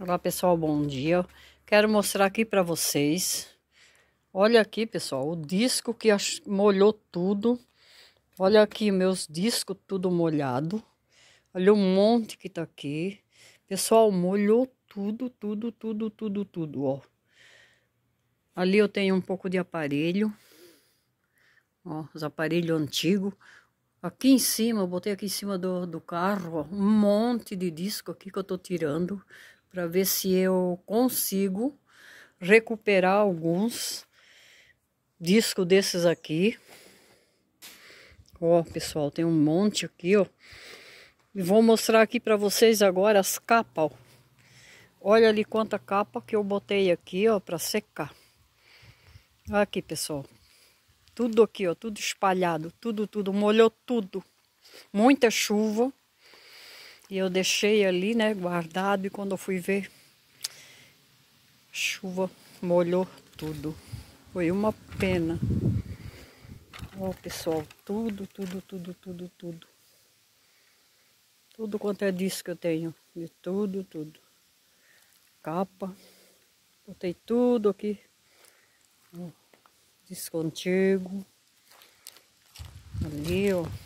Olá pessoal, bom dia. Quero mostrar aqui para vocês. Olha aqui pessoal, o disco que molhou tudo. Olha aqui meus discos tudo molhado. Olha o monte que tá aqui. Pessoal, molhou tudo, tudo, tudo, tudo, tudo, ó. Ali eu tenho um pouco de aparelho. Ó, os aparelhos antigos. Aqui em cima, eu botei aqui em cima do, do carro, ó, um monte de disco aqui que eu tô tirando para ver se eu consigo recuperar alguns disco desses aqui. Ó, pessoal, tem um monte aqui, ó. E vou mostrar aqui para vocês agora as capas, ó. Olha ali quanta capa que eu botei aqui, ó, para secar. Aqui, pessoal. Tudo aqui, ó, tudo espalhado, tudo, tudo, molhou tudo. Muita chuva. E eu deixei ali, né, guardado, e quando eu fui ver, chuva molhou tudo. Foi uma pena. Ó, pessoal, tudo, tudo, tudo, tudo, tudo. Tudo quanto é disso que eu tenho. De tudo, tudo. Capa. Botei tudo aqui. descontigo. Ali, ó.